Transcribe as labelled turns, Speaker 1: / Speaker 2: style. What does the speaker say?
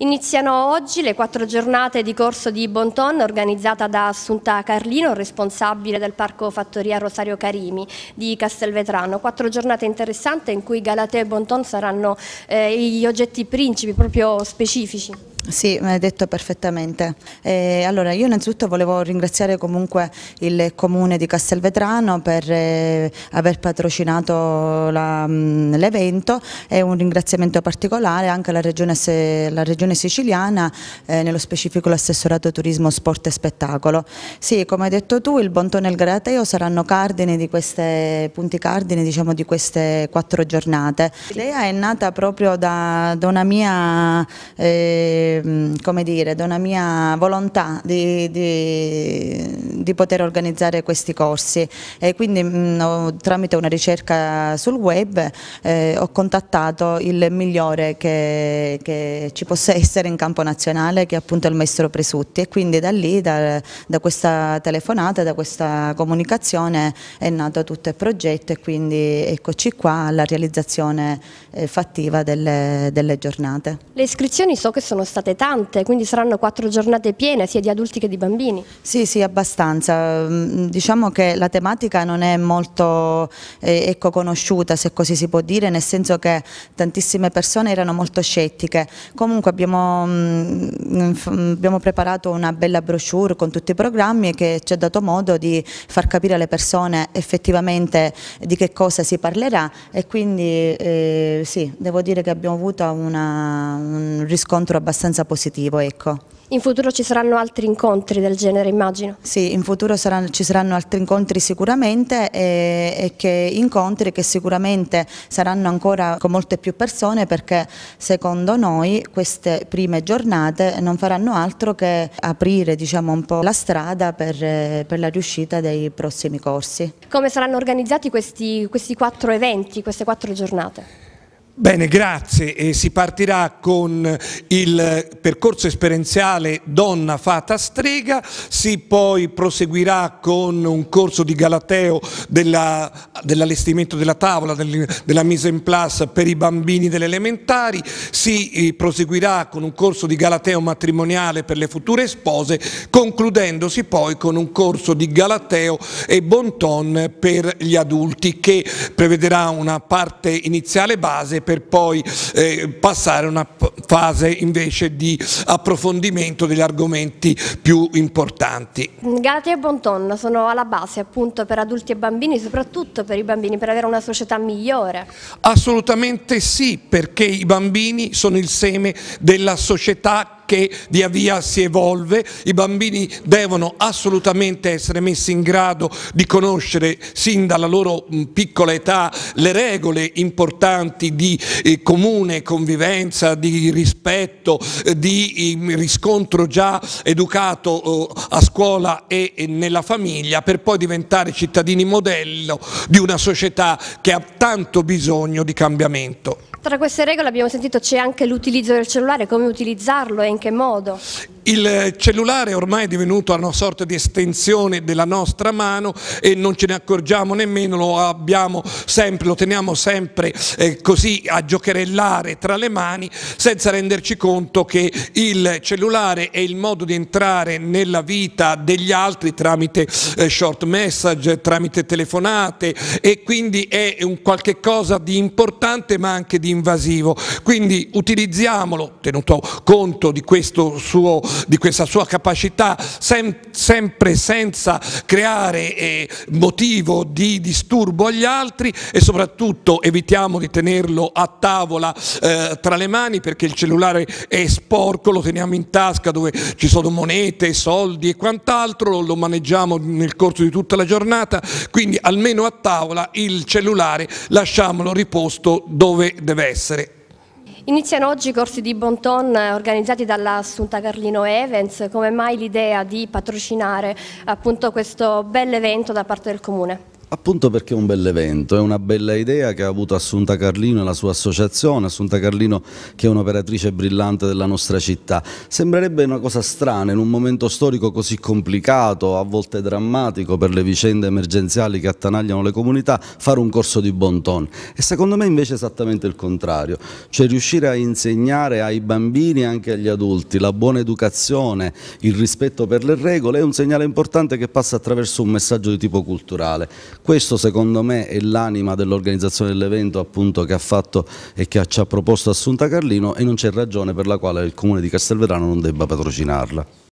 Speaker 1: Iniziano oggi le quattro giornate di corso di Bonton organizzata da Assunta Carlino, responsabile del parco fattoria Rosario Carimi di Castelvetrano. Quattro giornate interessanti in cui Galateo e Bonton saranno eh, gli oggetti principi proprio specifici.
Speaker 2: Sì, mi hai detto perfettamente. Eh, allora, io innanzitutto volevo ringraziare comunque il comune di Castelvetrano per eh, aver patrocinato mm, l'evento e un ringraziamento particolare anche alla regione, se, regione siciliana, eh, nello specifico l'assessorato turismo, sport e spettacolo. Sì, come hai detto tu, il Bontone e il Galateo saranno cardini di queste, punti cardini diciamo, di queste quattro giornate. L'idea è nata proprio da, da una mia eh, Ehm, come dire, da una mia volontà di, di, di poter organizzare questi corsi e quindi mh, mm, tramite una ricerca sul web eh, ho contattato il migliore che, che, ci possa essere in campo nazionale che è appunto il maestro Presutti e quindi da lì, da, da questa telefonata, da questa comunicazione è nato tutto il progetto e quindi eccoci qua alla realizzazione eh, fattiva delle, delle giornate.
Speaker 1: Le iscrizioni so che sono state state tante, quindi saranno quattro giornate piene sia di adulti che di bambini. Sì, sì, abbastanza.
Speaker 2: Mm, diciamo che la tematica non è molto eh, ecco, conosciuta, se così si può dire, nel senso che tantissime persone erano molto scettiche. Comunque abbiamo, mh, mm, abbiamo preparato una bella brochure con tutti i programmi che ci ha dato modo di far capire alle persone effettivamente di che cosa si parlerà e quindi eh, sì, devo dire che abbiamo avuto una, un riscontro abbastanza abbastanza positivo. Ecco.
Speaker 1: In futuro ci saranno altri incontri del genere, immagino? Sì,
Speaker 2: in futuro saranno, ci saranno altri incontri sicuramente e, e, che incontri che sicuramente saranno ancora con molte più persone perché secondo noi queste prime giornate non faranno altro che aprire diciamo, un po' la strada per, per, la riuscita dei prossimi corsi.
Speaker 1: Come saranno organizzati questi, questi quattro eventi, queste quattro giornate?
Speaker 3: Bene, grazie. E si partirà con il percorso esperienziale Donna Fata Strega, si poi proseguirà con un corso di Galateo dell'allestimento della tavola, della mise in place per i bambini delle elementari, si eh, proseguirà con un corso di Galateo matrimoniale per le future spose, concludendosi poi con un corso di Galateo e Bonton per gli adulti che prevederà una parte iniziale base per poi eh, passare a una fase invece di approfondimento degli argomenti più importanti.
Speaker 1: Galatea Bonton sono alla base appunto per adulti e bambini, soprattutto per i bambini, per avere una società
Speaker 3: migliore. Assolutamente sì, perché i bambini sono il seme della società che via via si evolve, i bambini devono assolutamente essere messi in grado di conoscere sin dalla loro piccola età le regole importanti di eh, comune convivenza, di rispetto, eh, di eh, riscontro già educato eh, a scuola e, e nella famiglia per poi diventare cittadini modello di una società che ha tanto bisogno di cambiamento.
Speaker 1: Tra queste regole abbiamo sentito c'è anche l'utilizzo del cellulare, come utilizzarlo e in che modo?
Speaker 3: Il cellulare ormai è divenuto una sorta di estensione della nostra mano e non ce ne accorgiamo nemmeno, lo, abbiamo sempre, lo teniamo sempre eh, così a giocherellare tra le mani senza renderci conto che il cellulare è il modo di entrare nella vita degli altri tramite eh, short message, tramite telefonate e quindi è un qualche cosa di importante ma anche di invasivo. Quindi utilizziamolo, tenuto conto di questo suo di questa sua capacità sem sempre senza creare eh, motivo di disturbo agli altri e soprattutto evitiamo di tenerlo a tavola eh, tra le mani perché il cellulare è sporco, lo teniamo in tasca dove ci sono monete, soldi e quant'altro, lo maneggiamo nel corso di tutta la giornata, quindi almeno a tavola il cellulare lasciamolo riposto dove deve essere
Speaker 1: Iniziano oggi i corsi di bon ton eh, organizzati dalla Assunta Carlino Evans. Come mai l'idea di patrocinare appunto questo bel evento da parte del Comune?
Speaker 4: Appunto perché è un bell'evento, è una bella idea che ha avuto Assunta Carlino e la sua associazione, Assunta Carlino che è un'operatrice brillante della nostra città. Sembrerebbe una cosa strana in un momento storico così complicato, a volte drammatico per le vicende emergenziali che attanagliano le comunità, fare un corso di bon ton. E secondo me invece è esattamente il contrario, cioè riuscire a insegnare ai bambini e anche agli adulti la buona educazione, il rispetto per le regole è un segnale importante che passa attraverso un messaggio di tipo culturale. Questo secondo me è l'anima dell'organizzazione dell'evento appunto che ha fatto e che ci ha proposto Assunta Carlino e non c'è ragione per la quale il Comune di Castelverano non debba patrocinarla.